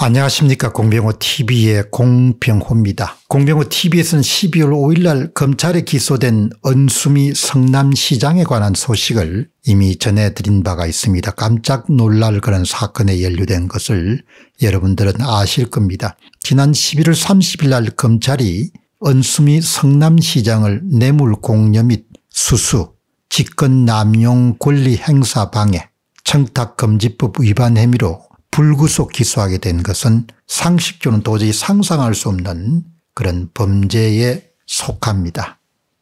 안녕하십니까 공병호TV의 공병호입니다. 공병호TV에서는 12월 5일날 검찰에 기소된 은수미 성남시장에 관한 소식을 이미 전해드린 바가 있습니다. 깜짝 놀랄 그런 사건에 연루된 것을 여러분들은 아실 겁니다. 지난 11월 30일날 검찰이 은수미 성남시장을 뇌물 공여 및 수수, 직권남용 권리행사방해, 청탁금지법 위반 혐의로 불구속 기소하게 된 것은 상식적으로는 도저히 상상할 수 없는 그런 범죄에 속합니다.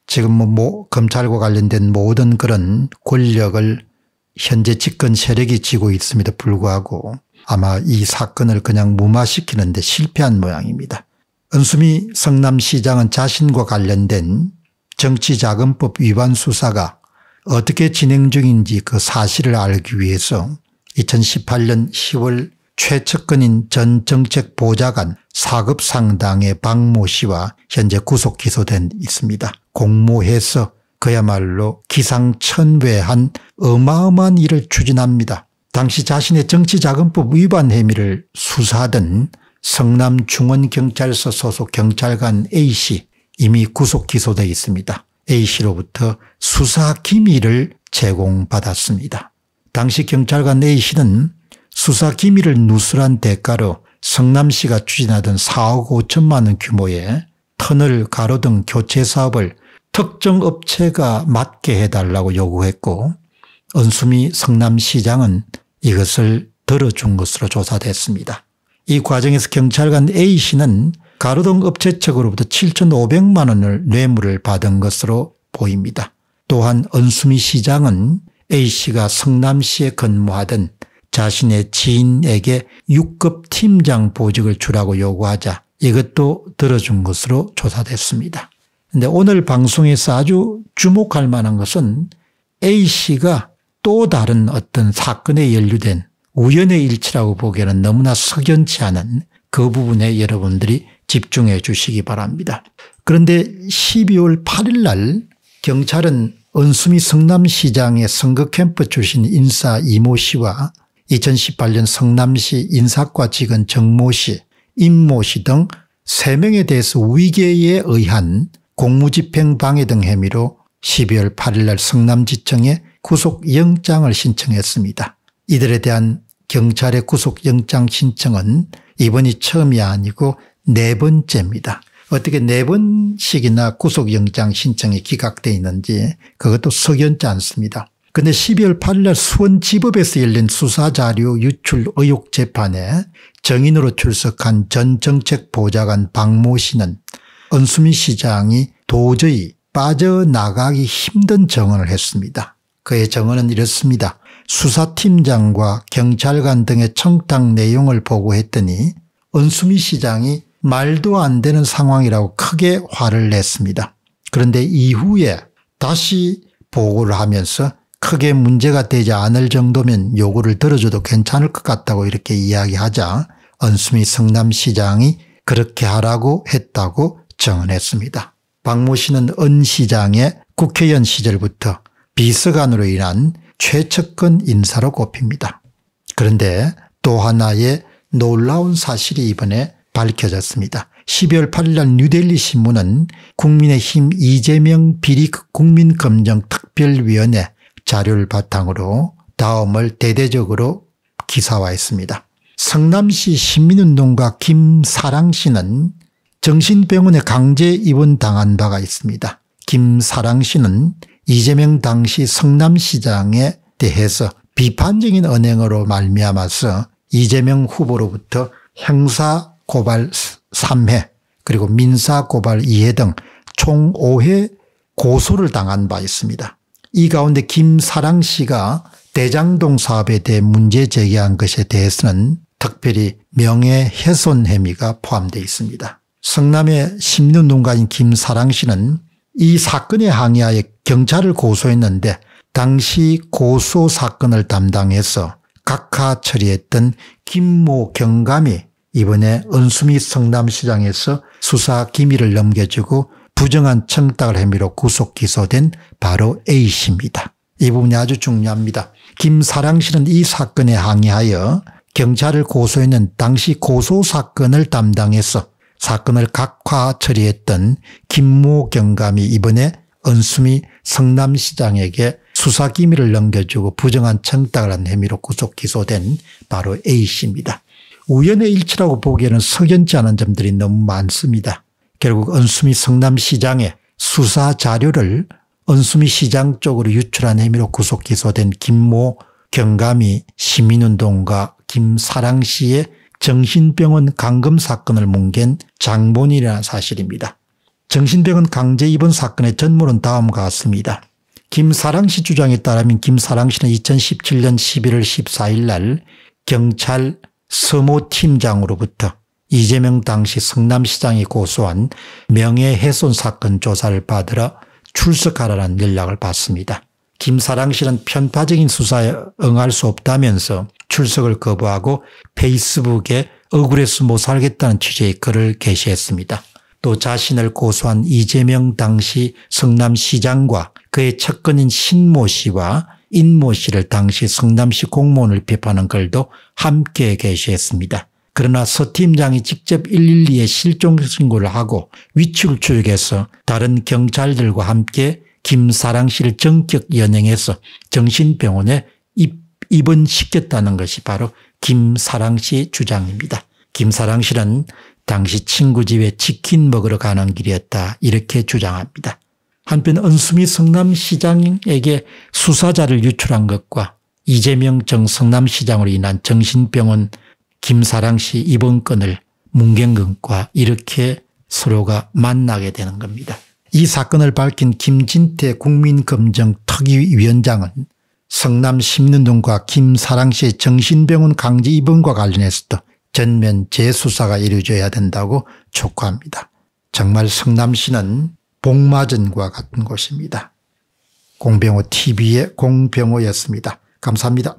지금 뭐, 뭐 검찰과 관련된 모든 그런 권력을 현재 집권 세력이 지고 있음에도 불구하고 아마 이 사건을 그냥 무마시키는 데 실패한 모양입니다. 은수미 성남시장은 자신과 관련된 정치자금법 위반 수사가 어떻게 진행 중인지 그 사실을 알기 위해서 2018년 10월 최측근인 전 정책보좌관 사급 상당의 박 모 씨와 현재 구속 기소된 있습니다. 공모해서 그야말로 기상천외한 어마어마한 일을 추진합니다. 당시 자신의 정치자금법 위반 혐의를 수사하던 성남중원경찰서 소속 경찰관 A씨 이미 구속 기소돼 있습니다. A씨로부터 수사 기밀을 제공받았습니다. 당시 경찰관 A씨는 수사 기밀을 누설한 대가로 성남시가 추진하던 4억 5천만 원 규모의 터널 가로등 교체 사업을 특정 업체가 맡게 해달라고 요구했고 은수미 성남시장은 이것을 들어준 것으로 조사됐습니다. 이 과정에서 경찰관 A씨는 가로등 업체 측으로부터 7,500만 원을 뇌물을 받은 것으로 보입니다. 또한 은수미 시장은 A씨가 성남시에 근무하던 자신의 지인에게 6급 팀장 보직을 주라고 요구하자 이것도 들어준 것으로 조사됐습니다. 그런데 오늘 방송에서 아주 주목할 만한 것은 A씨가 또 다른 어떤 사건에 연루된 우연의 일치라고 보기에는 너무나 석연치 않은 그 부분에 여러분들이 집중해 주시기 바랍니다. 그런데 12월 8일 날 경찰은 은수미 성남시장의 선거캠프 출신 인사 이모 씨와 2018년 성남시 인사과 직원 정모 씨, 임모 씨등 3명에 대해서 위계에 의한 공무집행 방해 등 혐의로 12월 8일 날 성남지청에 구속영장을 신청했습니다. 이들에 대한 경찰의 구속영장 신청은 이번이 처음이 아니고 네 번째입니다. 어떻게 네 번씩이나 구속영장 신청이 기각돼 있는지 그것도 석연치 않습니다. 근데 12월 8일 날 수원 지법에서 열린 수사자료 유출 의혹 재판에 정인으로 출석한 전 정책보좌관 박모 씨는 은수민 시장이 도저히 빠져나가기 힘든 정언을 했습니다. 그의 정언은 이렇습니다. 수사팀장과 경찰관 등의 청탁 내용을 보고했더니 은수미 시장이 말도 안 되는 상황이라고 크게 화를 냈습니다. 그런데 이후에 다시 보고를 하면서 크게 문제가 되지 않을 정도면 요구를 들어줘도 괜찮을 것 같다고 이렇게 이야기하자 언수미 성남시장이 그렇게 하라고 했다고 정언했습니다 박모 씨는 은 시장의 국회의원 시절부터 비서관으로 인한 최측근 인사로 꼽힙니다. 그런데 또 하나의 놀라운 사실이 이번에 밝혀졌습니다. 12월 8일 날 뉴델리 신문은 국민의힘 이재명 비리 국민검정 특별위원회 자료를 바탕으로 다음을 대대적으로 기사화했습니다. 성남시 시민운동가 김사랑 씨는 정신병원에 강제 입원당한 바가 있습니다. 김사랑 씨는 이재명 당시 성남시장에 대해서 비판적인 언행으로 말미암아서 이재명 후보로부터 형사 고발 3회 그리고 민사 고발 2회 등 총 5회 고소를 당한 바 있습니다. 이 가운데 김사랑 씨가 대장동 사업에 대해 문제 제기한 것에 대해서는 특별히 명예훼손 혐의가 포함되어 있습니다. 성남의 심리운동가인 김사랑 씨는 이 사건에 항의하여 경찰을 고소했는데 당시 고소 사건을 담당해서 각하 처리했던 김모 경감이 이번에 은수미 성남시장에서 수사 기밀을 넘겨주고 부정한 청탁을 혐의로 구속 기소된 바로 A씨입니다. 이 부분이 아주 중요합니다. 김사랑 씨는 이 사건에 항의하여 경찰을 고소했는 당시 고소 사건을 담당해서 사건을 각화 처리했던 김모 경감이 이번에 은수미 성남시장에게 수사기밀을 넘겨주고 부정한 청탁을 한 혐의로 구속 기소된 바로 A씨입니다. 우연의 일치라고 보기에는 석연치 않은 점들이 너무 많습니다. 결국 은수미 성남시장의 수사 자료를 은수미 시장 쪽으로 유출한 혐의로 구속 기소된 김모 경감이 시민운동가 김사랑 씨의 정신병원 강금 사건을 뭉갠 장본인이라는 사실입니다. 정신병원 강제 입원 사건의 전물은 다음과 같습니다. 김사랑 씨 주장에 따르면 김사랑 씨는 2017년 11월 14일 날 경찰 서모 팀장으로부터 이재명 당시 성남시장이 고소한 명예훼손 사건 조사를 받으러 출석하라는 연락을 받습니다. 김사랑 씨는 편파적인 수사에 응할 수 없다면서 출석을 거부하고 페이스북에 억울해서 못 살겠다는 취지의 글을 게시했습니다. 또 자신을 고소한 이재명 당시 성남시장과 그의 측근인 신모 씨와 인모 씨를 당시 성남시 공무원을 비판한 글도 함께 게시했습니다. 그러나 서 팀장이 직접 112에 실종신고를 하고 위축을 추격해서 다른 경찰들과 함께 김사랑 씨를 정격 연행해서 정신병원에 입원시켰다는 것이 바로 김사랑 씨 주장입니다. 김사랑 씨는 당시 친구 집에 치킨 먹으러 가는 길이었다 이렇게 주장합니다. 한편 은수미 성남시장에게 수사자를 유출한 것과 이재명 정 성남시장으로 인한 정신병원 김사랑 씨 입원 권을 문경근과 이렇게 서로가 만나게 되는 겁니다. 이 사건을 밝힌 김진태 국민검정특위위원장은 성남 심는동과 김사랑 씨의 정신병원 강제 입원과 관련해서도 전면 재수사가 이루어져야 된다고 촉구합니다. 정말 성남시는 복마전과 같은 곳입니다. 공병호 TV의 공병호였습니다. 감사합니다.